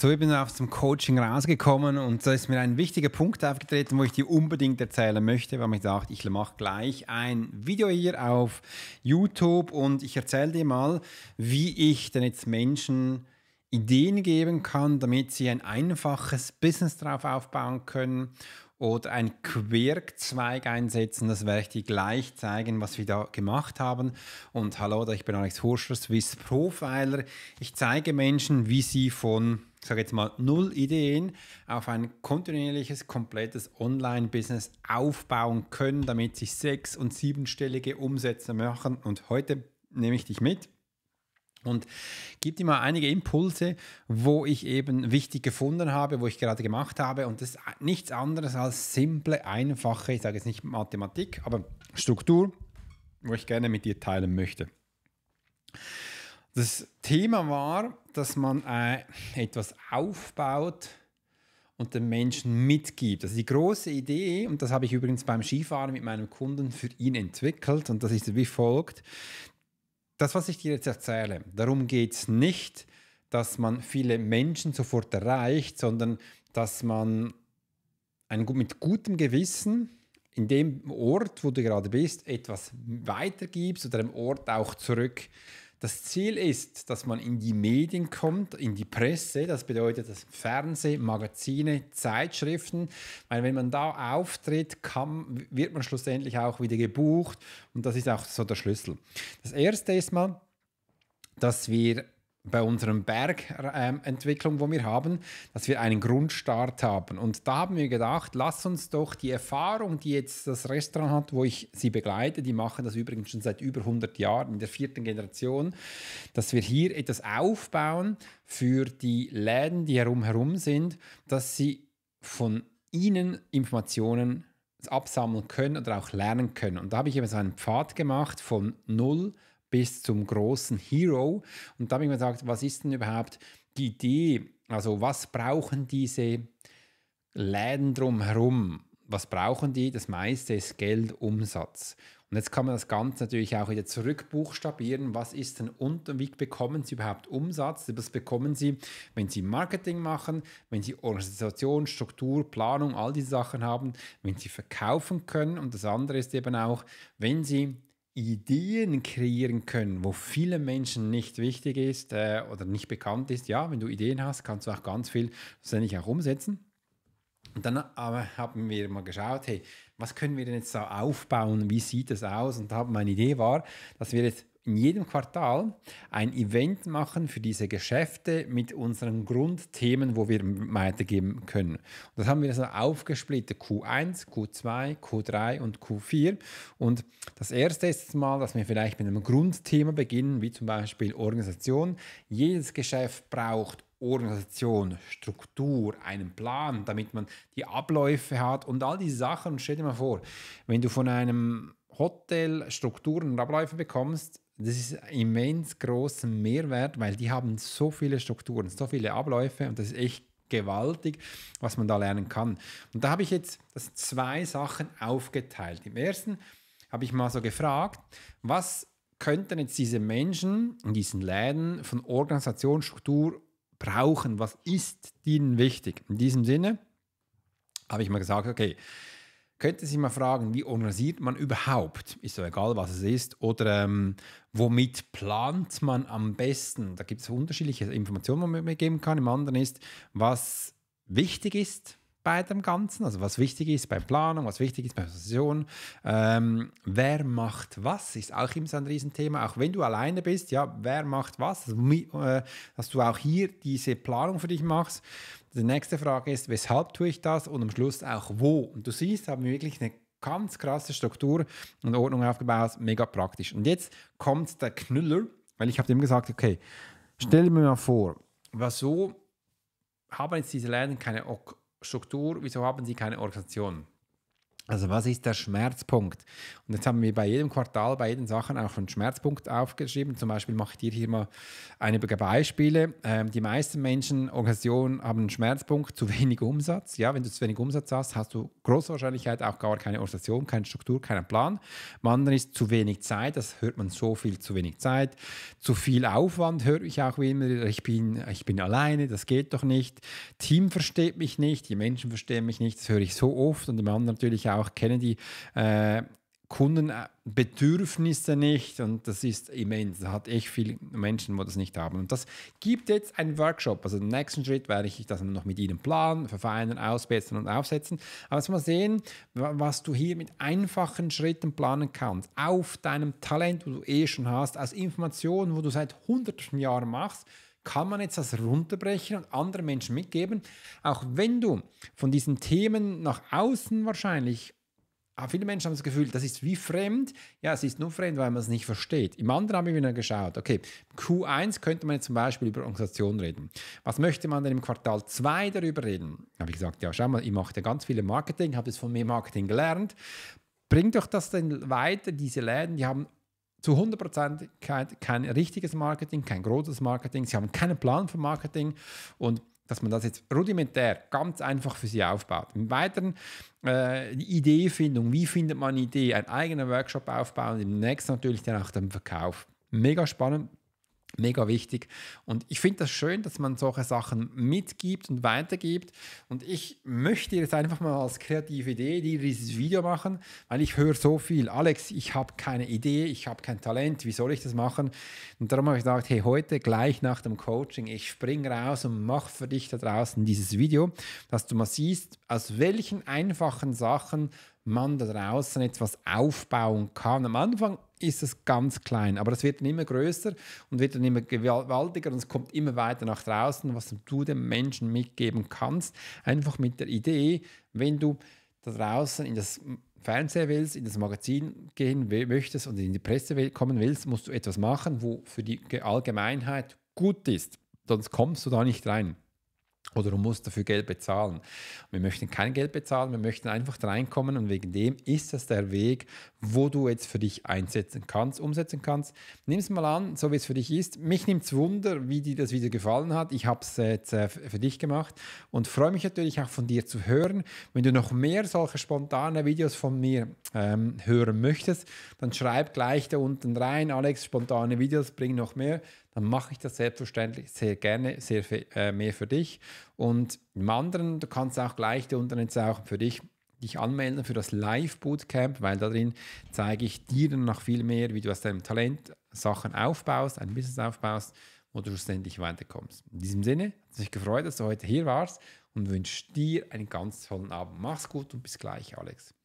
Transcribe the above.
So, ich bin aus dem Coaching rausgekommen und da ist mir ein wichtiger Punkt aufgetreten, wo ich dir unbedingt erzählen möchte, weil ich dachte, ich mache gleich ein Video hier auf YouTube und ich erzähle dir mal, wie ich denn jetzt Menschen Ideen geben kann, damit sie ein einfaches Business drauf aufbauen können oder ein Querzweig einsetzen. Das werde ich dir gleich zeigen, was wir da gemacht haben. Und hallo, ich bin Alex Horscher, Swiss Profiler. Ich zeige Menschen, wie sie von sage jetzt mal, null Ideen auf ein kontinuierliches, komplettes Online-Business aufbauen können, damit sich sechs- und siebenstellige Umsätze machen. Und heute nehme ich dich mit und gebe dir mal einige Impulse, wo ich eben wichtig gefunden habe, wo ich gerade gemacht habe. Und das ist nichts anderes als simple, einfache, ich sage jetzt nicht Mathematik, aber Struktur, wo ich gerne mit dir teilen möchte. Das Thema war, dass man äh, etwas aufbaut und den Menschen mitgibt. Also die große Idee, und das habe ich übrigens beim Skifahren mit meinem Kunden für ihn entwickelt, und das ist wie folgt. Das, was ich dir jetzt erzähle, darum geht es nicht, dass man viele Menschen sofort erreicht, sondern dass man ein, mit gutem Gewissen in dem Ort, wo du gerade bist, etwas weitergibst oder dem Ort auch zurück das Ziel ist, dass man in die Medien kommt, in die Presse, das bedeutet das Fernsehen, Magazine, Zeitschriften, weil wenn man da auftritt, kann, wird man schlussendlich auch wieder gebucht und das ist auch so der Schlüssel. Das Erste ist mal, dass wir bei unserem Bergentwicklung, ähm, wo wir haben, dass wir einen Grundstart haben. Und da haben wir gedacht, lass uns doch die Erfahrung, die jetzt das Restaurant hat, wo ich sie begleite, die machen das übrigens schon seit über 100 Jahren in der vierten Generation, dass wir hier etwas aufbauen für die Läden, die herumherum sind, dass sie von ihnen Informationen absammeln können oder auch lernen können. Und da habe ich eben so einen Pfad gemacht von null bis zum großen Hero. Und da habe ich mir gesagt, was ist denn überhaupt die Idee? Also was brauchen diese Läden drumherum? Was brauchen die? Das meiste ist Geld, Umsatz. Und jetzt kann man das Ganze natürlich auch wieder zurückbuchstabieren. Was ist denn unter, wie bekommen Sie überhaupt Umsatz? Was bekommen Sie, wenn Sie Marketing machen, wenn Sie Organisation, Struktur, Planung, all diese Sachen haben, wenn Sie verkaufen können? Und das andere ist eben auch, wenn Sie Ideen kreieren können, wo viele Menschen nicht wichtig ist äh, oder nicht bekannt ist. Ja, wenn du Ideen hast, kannst du auch ganz viel letztendlich auch umsetzen. Und dann aber haben wir mal geschaut, hey, was können wir denn jetzt da aufbauen? Wie sieht das aus? Und haben meine Idee war, dass wir jetzt in jedem Quartal ein Event machen für diese Geschäfte mit unseren Grundthemen, wo wir weitergeben können. Und das haben wir also aufgesplittet, Q1, Q2, Q3 und Q4. Und das erste ist mal, dass wir vielleicht mit einem Grundthema beginnen, wie zum Beispiel Organisation. Jedes Geschäft braucht Organisation, Struktur, einen Plan, damit man die Abläufe hat und all diese Sachen. Stell dir mal vor, wenn du von einem Hotel Strukturen und Abläufe bekommst, das ist immens großen Mehrwert, weil die haben so viele Strukturen, so viele Abläufe und das ist echt gewaltig, was man da lernen kann. Und da habe ich jetzt das zwei Sachen aufgeteilt. Im ersten habe ich mal so gefragt, was könnten jetzt diese Menschen in diesen Läden von Organisationsstruktur brauchen? Was ist ihnen wichtig? In diesem Sinne habe ich mal gesagt, okay, könnte sich mal fragen, wie organisiert man überhaupt, ist so egal, was es ist, oder ähm, womit plant man am besten? Da gibt es unterschiedliche Informationen, die man mir geben kann. Im anderen ist, was wichtig ist, bei dem Ganzen, also was wichtig ist bei Planung, was wichtig ist bei Session, ähm, wer macht was, ist auch immer so ein Riesenthema, auch wenn du alleine bist, ja, wer macht was, also, äh, dass du auch hier diese Planung für dich machst. Die nächste Frage ist, weshalb tue ich das und am Schluss auch wo. Und du siehst, haben wir wirklich eine ganz krasse Struktur und Ordnung aufgebaut, mega praktisch. Und jetzt kommt der Knüller, weil ich habe dem gesagt, okay, stell mir mal vor, was so haben jetzt diese Lernen keine Struktur, wieso haben sie keine Organisation? Also was ist der Schmerzpunkt? Und jetzt haben wir bei jedem Quartal, bei jeden Sachen auch einen Schmerzpunkt aufgeschrieben. Zum Beispiel mache ich dir hier mal einige Beispiele. Ähm, die meisten Menschen, Organisationen haben einen Schmerzpunkt, zu wenig Umsatz. Ja, wenn du zu wenig Umsatz hast, hast du große Wahrscheinlichkeit auch gar keine Organisation, keine Struktur, keinen Plan. Am anderen ist zu wenig Zeit, das hört man so viel, zu wenig Zeit. Zu viel Aufwand höre ich auch wie immer, ich bin, ich bin alleine, das geht doch nicht. Team versteht mich nicht, die Menschen verstehen mich nicht, das höre ich so oft und die anderen natürlich auch auch kennen die äh, Kundenbedürfnisse nicht und das ist immens. Da hat echt viele Menschen, wo das nicht haben. Und das gibt jetzt einen Workshop. Also im nächsten Schritt werde ich das noch mit Ihnen planen, verfeinern, ausbessern und aufsetzen. Aber jetzt mal sehen, was du hier mit einfachen Schritten planen kannst. Auf deinem Talent, wo du eh schon hast, aus Informationen, wo du seit hunderten Jahren machst kann man jetzt das runterbrechen und anderen Menschen mitgeben, auch wenn du von diesen Themen nach außen wahrscheinlich ah, viele Menschen haben das Gefühl, das ist wie fremd. Ja, es ist nur fremd, weil man es nicht versteht. Im anderen haben wir wieder geschaut, okay, Q1 könnte man jetzt zum Beispiel über Organisation reden. Was möchte man denn im Quartal 2 darüber reden? Habe ich gesagt, ja, schau mal, ich mache ja ganz viele Marketing, habe das von mir Marketing gelernt. Bring doch das denn weiter, diese Läden, die haben zu 100% kein, kein richtiges Marketing, kein großes Marketing. Sie haben keinen Plan für Marketing und dass man das jetzt rudimentär ganz einfach für sie aufbaut. Im Weiteren äh, die Ideefindung, wie findet man eine Idee, einen eigenen Workshop aufbauen und im nächsten natürlich dann auch den Verkauf. Mega spannend, Mega wichtig. Und ich finde das schön, dass man solche Sachen mitgibt und weitergibt. Und ich möchte jetzt einfach mal als kreative Idee dieses Video machen, weil ich höre so viel. Alex, ich habe keine Idee, ich habe kein Talent, wie soll ich das machen? Und darum habe ich gedacht, hey, heute gleich nach dem Coaching, ich springe raus und mache für dich da draußen dieses Video, dass du mal siehst, aus welchen einfachen Sachen man da draußen etwas aufbauen kann. Am Anfang ist es ganz klein, aber es wird dann immer größer und wird dann immer gewaltiger und es kommt immer weiter nach draußen, was du den Menschen mitgeben kannst. Einfach mit der Idee, wenn du da draußen in das Fernsehen willst, in das Magazin gehen möchtest und in die Presse kommen willst, musst du etwas machen, wo für die Allgemeinheit gut ist. Sonst kommst du da nicht rein oder du musst dafür Geld bezahlen. Wir möchten kein Geld bezahlen, wir möchten einfach reinkommen und wegen dem ist das der Weg, wo du jetzt für dich einsetzen kannst, umsetzen kannst. Nimm es mal an, so wie es für dich ist. Mich nimmt es Wunder, wie dir das Video gefallen hat. Ich habe es jetzt äh, für dich gemacht und freue mich natürlich auch von dir zu hören. Wenn du noch mehr solche spontane Videos von mir ähm, hören möchtest, dann schreib gleich da unten rein, Alex, spontane Videos, bringen noch mehr dann mache ich das selbstverständlich sehr gerne, sehr viel, äh, mehr für dich. Und im anderen, du kannst auch gleich die Unternehmen auch für dich dich anmelden für das Live-Bootcamp, weil darin zeige ich dir dann noch viel mehr, wie du aus deinem Talent Sachen aufbaust, ein Business aufbaust, wo du schlussendlich weiterkommst. In diesem Sinne, hat es mich gefreut, dass du heute hier warst und wünsche dir einen ganz tollen Abend. Mach's gut und bis gleich, Alex.